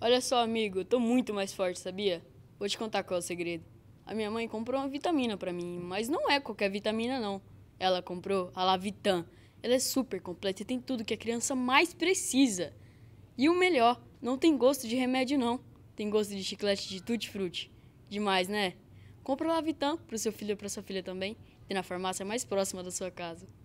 Olha só, amigo, eu tô muito mais forte, sabia? Vou te contar qual é o segredo. A minha mãe comprou uma vitamina para mim, mas não é qualquer vitamina, não. Ela comprou a Lavitan. Ela é super completa e tem tudo que a criança mais precisa. E o melhor, não tem gosto de remédio, não. Tem gosto de chiclete de tutti-frutti. Demais, né? Compra a Lavitan pro seu filho e pra sua filha também. Tem na farmácia mais próxima da sua casa.